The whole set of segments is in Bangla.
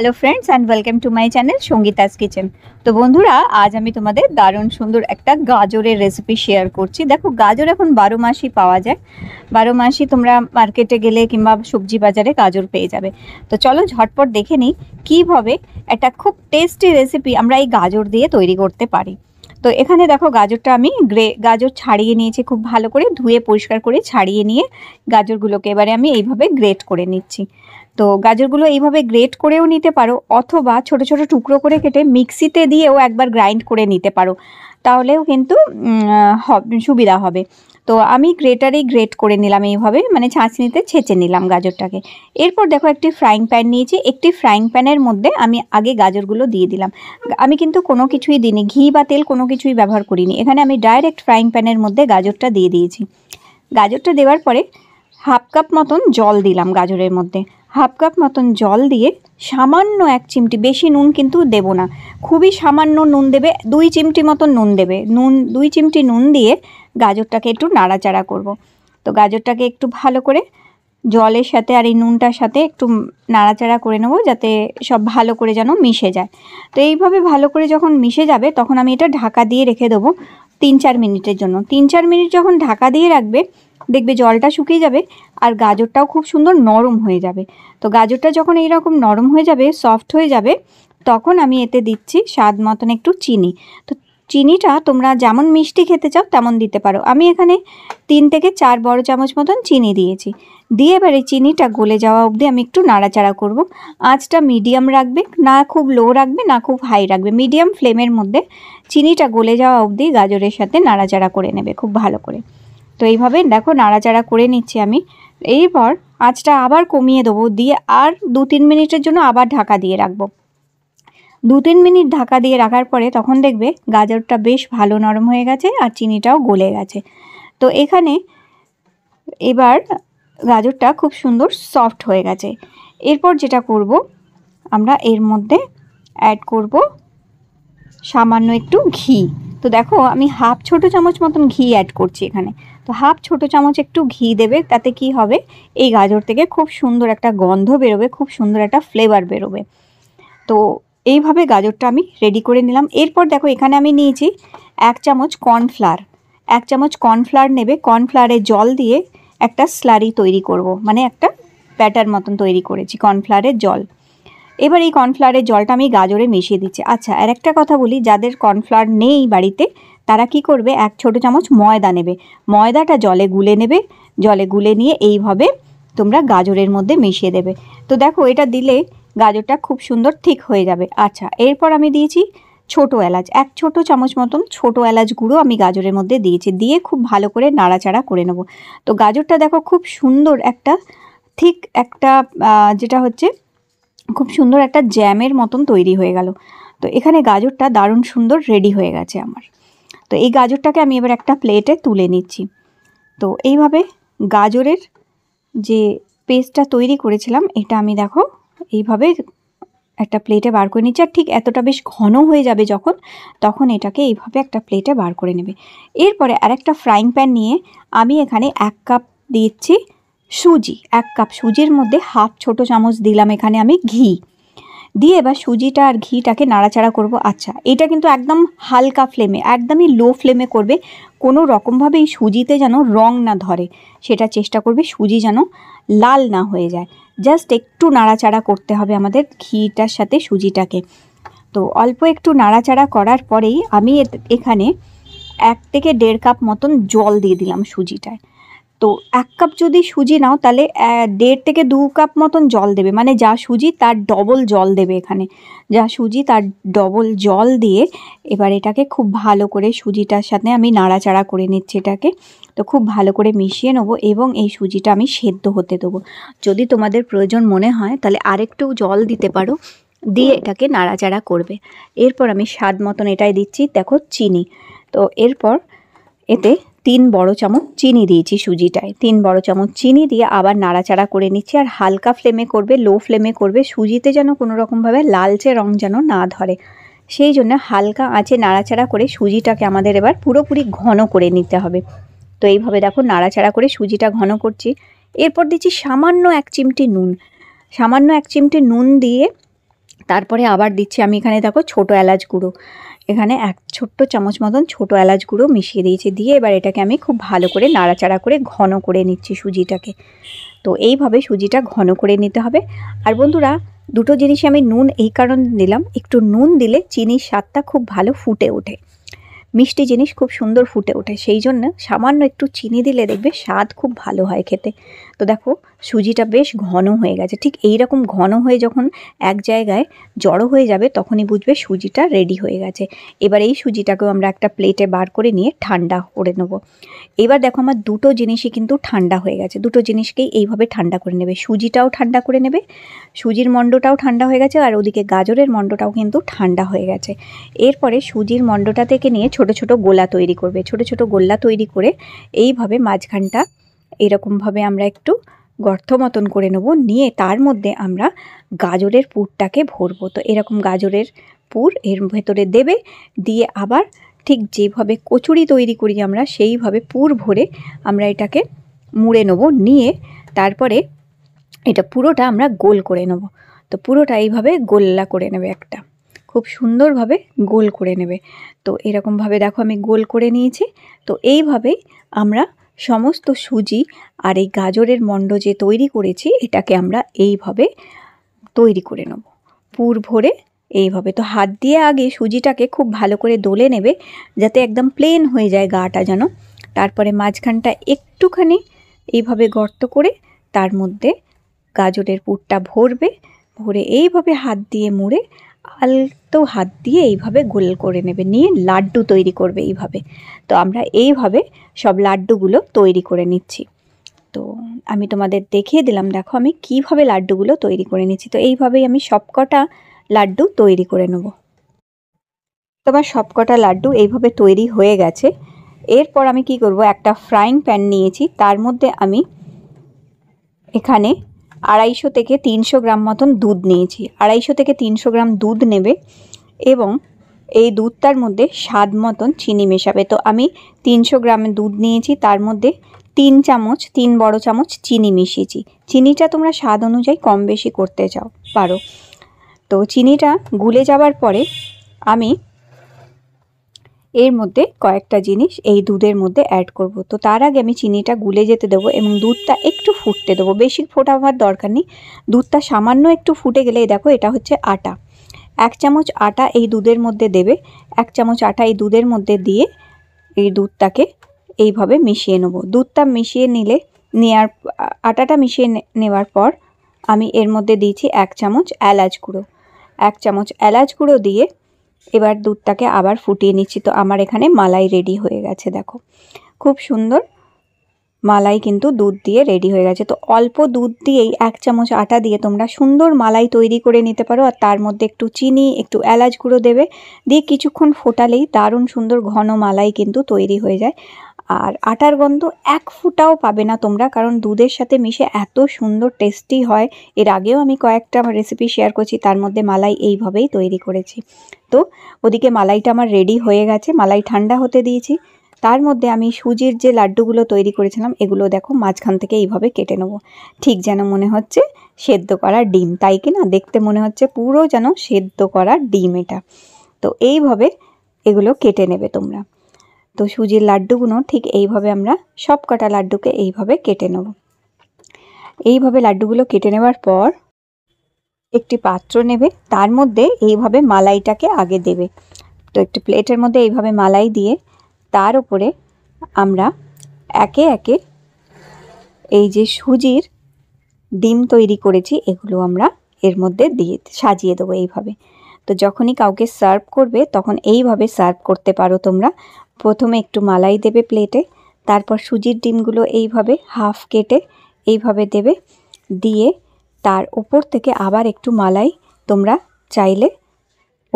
Hello friends and welcome to my channel Sangeeta's kitchen তো বন্ধুরা আজ আমি তোমাদের দারুণ সুন্দর একটা গাজরের রেসিপি শেয়ার করছি দেখো গাজর এখন বারো মাসই পাওয়া যায় বারো মাসই তোমরা মার্কেটে গেলে কিংবা সবজি বাজারে গাজর পেয়ে যাবে তো চলো ঝটপট দেখে নিই কীভাবে একটা খুব টেস্টি রেসিপি আমরা এই গাজর দিয়ে তৈরি করতে পারি তো এখানে দেখো গাজরটা আমি গ্রে গাজর ছাড়িয়ে নিয়েছি খুব ভালো করে ধুয়ে পরিষ্কার করে ছাড়িয়ে নিয়ে গাজরগুলোকে এবারে আমি এইভাবে গ্রেট করে নিচ্ছি তো গাজরগুলো এইভাবে গ্রেট করেও নিতে পারো অথবা ছোট ছোট টুকরো করে কেটে মিক্সিতে দিয়েও একবার গ্রাইন্ড করে নিতে পারো তাহলেও কিন্তু সুবিধা হবে তো আমি গ্রেটারেই গ্রেট করে নিলাম এইভাবে মানে ছাঁচনিতে ছেঁচে নিলাম গাজরটাকে এরপর দেখো একটি ফ্রাইং প্যান নিয়েছি একটি ফ্রাইং প্যানের মধ্যে আমি আগে গাজরগুলো দিয়ে দিলাম আমি কিন্তু কোনো কিছুই দিইনি ঘি বা তেল কোনো কিছুই ব্যবহার করিনি এখানে আমি ডাইরেক্ট ফ্রাইং প্যানের মধ্যে গাজরটা দিয়ে দিয়েছি গাজরটা দেওয়ার পরে হাফ কাপ মতন জল দিলাম গাজরের মধ্যে হাফ কাপ মতন জল দিয়ে সামান্য এক চিমটি বেশি নুন কিন্তু দেব না খুবই সামান্য নুন দেবে দুই চিমটি মতন নুন দেবে নুন দুই চিমটি নুন দিয়ে গাজরটাকে একটু নাড়াচাড়া করব। তো গাজরটাকে একটু ভালো করে জলের সাথে আর এই নুনটার সাথে একটু নাড়াচাড়া করে নেব যাতে সব ভালো করে যেন মিশে যায় তো এইভাবে ভালো করে যখন মিশে যাবে তখন আমি এটা ঢাকা দিয়ে রেখে দেবো তিন চার মিনিটের জন্য তিন চার মিনিট যখন ঢাকা দিয়ে রাখবে দেখবে জলটা শুকিয়ে যাবে আর গাজরটাও খুব সুন্দর নরম হয়ে যাবে তো গাজরটা যখন এইরকম নরম হয়ে যাবে সফট হয়ে যাবে তখন আমি এতে দিচ্ছি স্বাদ মতন একটু চিনি তো চিনিটা তোমরা যেমন মিষ্টি খেতে চাও তেমন দিতে পারো আমি এখানে তিন থেকে চার বড় চামচ মতন চিনি দিয়েছি দিয়ে এবার এই চিনিটা গলে যাওয়া অবধি আমি একটু নাড়াচাড়া করব আঁচটা মিডিয়াম রাখবে না খুব লো রাখবে না খুব হাই রাখবে মিডিয়াম ফ্লেমের মধ্যে চিনিটা গলে যাওয়া অবধি গাজরের সাথে নাড়াচাড়া করে নেবে খুব ভালো করে তো এইভাবে দেখো নাড়াচাড়া করে নিচ্ছি আমি এরপর আঁচটা আবার কমিয়ে দেবো দিয়ে আর দু তিন মিনিটের জন্য আবার ঢাকা দিয়ে রাখবো দু তিন মিনিট ঢাকা দিয়ে রাখার পরে তখন দেখবে গাজরটা বেশ ভালো নরম হয়ে গেছে আর চিনিটাও গলে গেছে তো এখানে এবার গাজরটা খুব সুন্দর সফট হয়ে গেছে এরপর যেটা করব আমরা এর মধ্যে অ্যাড করব সামান্য একটু ঘি তো দেখো আমি হাফ ছোট চামচ মতন ঘি অ্যাড করছি এখানে তো হাফ ছোট চামচ একটু ঘি দেবে তাতে কি হবে এই গাজর থেকে খুব সুন্দর একটা গন্ধ বেরোবে খুব সুন্দর একটা ফ্লেভার বেরোবে তো এইভাবে গাজরটা আমি রেডি করে নিলাম এরপর দেখো এখানে আমি নিয়েছি এক চামচ কর্নফ্লাওয়ার এক চামচ কর্নফ্লাওয়ার নেবে কর্নফ্লাওয়ারে জল দিয়ে একটা স্লারি তৈরি করব মানে একটা ব্যাটার মতন তৈরি করেছি কর্নফ্লাওয়ারের জল এবার এই কর্নফ্লাওয়ারের জলটা আমি গাজরে মিশিয়ে দিচ্ছি আচ্ছা আর একটা কথা বলি যাদের কর্নফ্লাওয়ার নেই বাড়িতে তারা কি করবে এক ছোট চামচ ময়দা নেবে ময়দাটা জলে গুলে নেবে জলে গুলে নিয়ে এইভাবে তোমরা গাজরের মধ্যে মিশিয়ে দেবে তো দেখো এটা দিলে গাজরটা খুব সুন্দর ঠিক হয়ে যাবে আচ্ছা এরপর আমি দিয়েছি ছোট এলাচ এক ছোট চামচ মতন ছোট এলাচ গুঁড়ো আমি গাজরের মধ্যে দিয়েছি দিয়ে খুব ভালো করে নাড়াচাড়া করে নেব তো গাজরটা দেখো খুব সুন্দর একটা ঠিক একটা যেটা হচ্ছে খুব সুন্দর একটা জ্যামের মতন তৈরি হয়ে গেল তো এখানে গাজরটা দারুণ সুন্দর রেডি হয়ে গেছে আমার তো এই গাজরটাকে আমি এবার একটা প্লেটে তুলে নিচ্ছি তো এইভাবে গাজরের যে পেস্টটা তৈরি করেছিলাম এটা আমি দেখো এইভাবে একটা প্লেটে বার করে নিচ্ছি আর ঠিক এতটা বেশ ঘন হয়ে যাবে যখন তখন এটাকে এইভাবে একটা প্লেটে বার করে নেবে এরপরে আরেকটা ফ্রাইং প্যান নিয়ে আমি এখানে এক কাপ দিচ্ছি সুজি এক কাপ সুজির মধ্যে হাফ ছোট চামচ দিলাম এখানে আমি ঘি দিয়ে এবার সুজিটা আর ঘিটাকে নাড়াচাড়া করব আচ্ছা এটা কিন্তু একদম হালকা ফ্লেমে একদমই লো ফ্লেমে করবে কোনো রকমভাবে এই সুজিতে যেন রং না ধরে সেটা চেষ্টা করবে সুজি যেন লাল না হয়ে যায় জাস্ট একটু নাড়াচাড়া করতে হবে আমাদের ঘিটার সাথে সুজিটাকে তো অল্প একটু নাড়াচাড়া করার পরেই আমি এখানে এক থেকে দেড় কাপ মতন জল দিয়ে দিলাম সুজিটায় তো এক কাপ যদি সুজি নাও তাহলে দেড় থেকে দু কাপ মতন জল দেবে মানে যা সুজি তার ডবল জল দেবে এখানে যা সুজি তার ডবল জল দিয়ে এবার এটাকে খুব ভালো করে সুজিটার সাথে আমি নাড়াচাড়া করে নিচ্ছি এটাকে তো খুব ভালো করে মিশিয়ে নেবো এবং এই সুজিটা আমি সেদ্ধ হতে দেবো যদি তোমাদের প্রয়োজন মনে হয় তাহলে আরেকটু জল দিতে পারো দিয়ে এটাকে নাড়াচাড়া করবে এরপর আমি স্বাদ মতন এটাই দিচ্ছি দেখো চিনি তো এরপর এতে তিন বড় চামচ চিনি দিয়েছি সুজিটায় তিন বড় চামচ চিনি দিয়ে আবার নাড়াচাড়া করে নিচ্ছি আর হালকা ফ্লেমে করবে লো ফ্লেমে করবে সুজিতে যেন কোনো রকমভাবে লালচে রং যেন না ধরে সেই জন্য হালকা আঁচে নাড়াচাড়া করে সুজিটাকে আমাদের এবার পুরোপুরি ঘন করে নিতে হবে তো এইভাবে দেখো নাড়াচাড়া করে সুজিটা ঘন করছি এরপর দিচ্ছি সামান্য এক চিমটি নুন সামান্য এক চিমটি নুন দিয়ে তারপরে আবার দিচ্ছি আমি এখানে দেখো ছোটো এলাচ গুঁড়ো এখানে এক ছোট্ট চামচ মতন ছোটো এলাচ গুঁড়ো মিশিয়ে দিয়েছি দিয়ে এবার এটাকে আমি খুব ভালো করে নাড়াচাড়া করে ঘন করে নিচ্ছি সুজিটাকে তো এইভাবে সুজিটা ঘন করে নিতে হবে আর বন্ধুরা দুটো জিনিসে আমি নুন এই কারণ দিলাম একটু নুন দিলে চিনির স্বাদটা খুব ভালো ফুটে ওঠে মিষ্টি জিনিস খুব সুন্দর ফুটে ওঠে সেই জন্য সামান্য একটু চিনি দিলে দেখবে স্বাদ খুব ভালো হয় খেতে তো দেখো সুজিটা বেশ ঘন হয়ে গেছে ঠিক এই রকম ঘন হয়ে যখন এক জায়গায় জড়ো হয়ে যাবে তখনই বুঝবে সুজিটা রেডি হয়ে গেছে এবার এই সুজিটাকেও আমরা একটা প্লেটে বার করে নিয়ে ঠান্ডা করে নেব এবার দেখো আমার দুটো জিনিসই কিন্তু ঠান্ডা হয়ে গেছে দুটো জিনিসকেই এইভাবে ঠান্ডা করে নেবে সুজিটাও ঠান্ডা করে নেবে সুজির মণ্ডটাও ঠান্ডা হয়ে গেছে আর ওদিকে গাজরের মণ্ডটাও কিন্তু ঠান্ডা হয়ে গেছে এরপরে সুজির মণ্ডটা থেকে নিয়ে ছোট ছোট গোলা তৈরি করবে ছোট ছোট গোল্লা তৈরি করে এইভাবে মাঝখানটা এরকমভাবে আমরা একটু গর্থ মতন করে নেব নিয়ে তার মধ্যে আমরা গাজরের পুরটাকে ভরবো তো এরকম গাজরের পুর এর ভেতরে দেবে দিয়ে আবার ঠিক যেভাবে কচুরি তৈরি করি আমরা সেইভাবে পুর ভরে আমরা এটাকে মুড়ে নেব নিয়ে তারপরে এটা পুরোটা আমরা গোল করে নেব তো পুরোটা এইভাবে গোল্লা করে নেবে একটা খুব সুন্দরভাবে গোল করে নেবে তো এরকমভাবে দেখো আমি গোল করে নিয়েছি তো এইভাবেই আমরা সমস্ত সুজি আর এই গাজরের মণ্ড যে তৈরি করেছি এটাকে আমরা এইভাবে তৈরি করে নেব পুর ভরে এইভাবে তো হাত দিয়ে আগে সুজিটাকে খুব ভালো করে দোলে নেবে যাতে একদম প্লেন হয়ে যায় গাটা যেন তারপরে মাঝখানটা একটুখানি এইভাবে গর্ত করে তার মধ্যে গাজরের পুরটা ভরবে ভরে এইভাবে হাত দিয়ে মুড়ে আলতো হাত দিয়ে এইভাবে গোল করে নেবে নিয়ে লাড্ডু তৈরি করবে এইভাবে তো আমরা এইভাবে সব লাড্ডুগুলো তৈরি করে নিচ্ছি তো আমি তোমাদের দেখিয়ে দিলাম দেখো আমি কিভাবে লাড্ডুগুলো তৈরি করে নিচ্ছি তো এইভাবেই আমি সবকটা লাড্ডু তৈরি করে নেব তোমার সবকটা লাড্ডু এইভাবে তৈরি হয়ে গেছে এরপর আমি কি করব একটা ফ্রাইং প্যান নিয়েছি তার মধ্যে আমি এখানে আড়াইশো থেকে তিনশো গ্রাম মতন দুধ নিয়েছি আড়াইশো থেকে তিনশো গ্রাম দুধ নেবে এবং এই দুধটার মধ্যে স্বাদ মতন চিনি মেশাবে তো আমি তিনশো গ্রামে দুধ নিয়েছি তার মধ্যে তিন চামচ তিন বড় চামচ চিনি মিশিয়েছি চিনিটা তোমরা স্বাদ অনুযায়ী কম বেশি করতে চাও পারো তো চিনিটা গুলে যাওয়ার পরে আমি এর মধ্যে কয়েকটা জিনিস এই দুধের মধ্যে অ্যাড করব তো তার আগে আমি চিনিটা গুলে যেতে দেবো এবং দুধটা একটু ফুটতে দেবো বেশি ফোটা ফোটাবার দরকার নেই দুধটা সামান্য একটু ফুটে গেলে দেখো এটা হচ্ছে আটা এক চামচ আটা এই দুধের মধ্যে দেবে এক চামচ আটা এই দুধের মধ্যে দিয়ে এই দুধটাকে এইভাবে মিশিয়ে নেব দুধটা মিশিয়ে নিলে নেওয়ার আটাটা মিশিয়ে নেওয়ার পর আমি এর মধ্যে দিয়েছি এক চামচ এলাচ গুঁড়ো এক চামচ এলাচ গুঁড়ো দিয়ে এবার দুধটাকে আবার ফুটিয়ে নিচ্ছি তো আমার এখানে মালাই রেডি হয়ে গেছে দেখো খুব সুন্দর মালাই কিন্তু দুধ দিয়ে রেডি হয়ে গেছে তো অল্প দুধ দিয়েই এক চামচ আটা দিয়ে তোমরা সুন্দর মালাই তৈরি করে নিতে পারো আর তার মধ্যে একটু চিনি একটু এলাচ গুঁড়ো দেবে দিয়ে কিছুক্ষণ ফোটালেই দারুণ সুন্দর ঘন মালাই কিন্তু তৈরি হয়ে যায় আর আটার গন্ধ এক ফুটাও পাবে না তোমরা কারণ দুধের সাথে মিশে এত সুন্দর টেস্টি হয় এর আগেও আমি কয়েকটা আমার রেসিপি শেয়ার করছি তার মধ্যে মালাই এইভাবেই তৈরি করেছি তো ওদিকে মালাইটা আমার রেডি হয়ে গেছে মালাই ঠান্ডা হতে দিয়েছি তার মধ্যে আমি সুজির যে লাড্ডুগুলো তৈরি করেছিলাম এগুলো দেখো মাঝখান থেকে এইভাবে কেটে নেব ঠিক যেন মনে হচ্ছে সেদ্ধ করা ডিম তাই কি না দেখতে মনে হচ্ছে পুরো যেন সেদ্ধ করা ডিম এটা তো এইভাবে এগুলো কেটে নেবে তোমরা তো সুজির লাড্ডুগুলো ঠিক এইভাবে আমরা সব কটা লাড্ডুকে এইভাবে কেটে নেব এইভাবে লাড্ডুগুলো কেটে নেওয়ার পর একটি পাত্র নেবে তার মধ্যে এইভাবে মালাইটাকে আগে দেবে তো একটি প্লেটের মধ্যে এইভাবে মালাই দিয়ে তার উপরে আমরা একে একে এই যে সুজির ডিম তৈরি করেছি এগুলো আমরা এর মধ্যে দিয়ে সাজিয়ে দেবো এইভাবে তো যখনই কাউকে সার্ভ করবে তখন এইভাবে সার্ভ করতে পারো তোমরা প্রথমে একটু মালাই দেবে প্লেটে তারপর সুজির ডিমগুলো এইভাবে হাফ কেটে এইভাবে দেবে দিয়ে তার উপর থেকে আবার একটু মালাই তোমরা চাইলে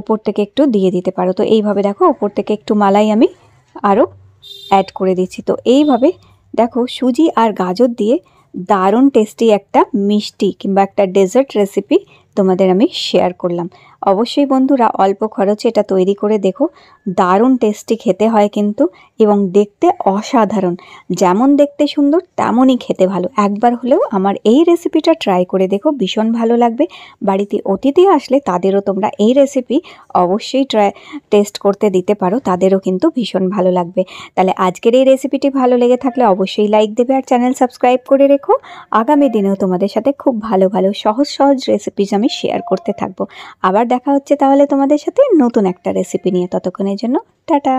উপর থেকে একটু দিয়ে দিতে পারো তো এইভাবে দেখো উপর থেকে একটু মালাই আমি আরও অ্যাড করে দিচ্ছি তো এইভাবে দেখো সুজি আর গাজর দিয়ে দারুণ টেস্টি একটা মিষ্টি কিংবা একটা ডেজার্ট রেসিপি তোমাদের আমি শেয়ার করলাম অবশ্যই বন্ধুরা অল্প খরচে এটা তৈরি করে দেখো দারুণ টেস্টি খেতে হয় কিন্তু এবং দেখতে অসাধারণ যেমন দেখতে সুন্দর তেমনই খেতে ভালো একবার হলেও আমার এই রেসিপিটা ট্রাই করে দেখো ভীষণ ভালো লাগবে বাড়িতে অতিথি আসলে তাদেরও তোমরা এই রেসিপি অবশ্যই ট্রাই টেস্ট করতে দিতে পারো তাদেরও কিন্তু ভীষণ ভালো লাগবে তাহলে আজকের এই রেসিপিটি ভালো লেগে থাকলে অবশ্যই লাইক দেবে আর চ্যানেল সাবস্ক্রাইব করে রেখো আগামী দিনেও তোমাদের সাথে খুব ভালো ভালো সহজ সহজ রেসিপি আমি শেয়ার করতে থাকবো আবার দেখা হচ্ছে তাহলে তোমাদের সাথে নতুন একটা রেসিপি নিয়ে ততক্ষণের জন্য টাটা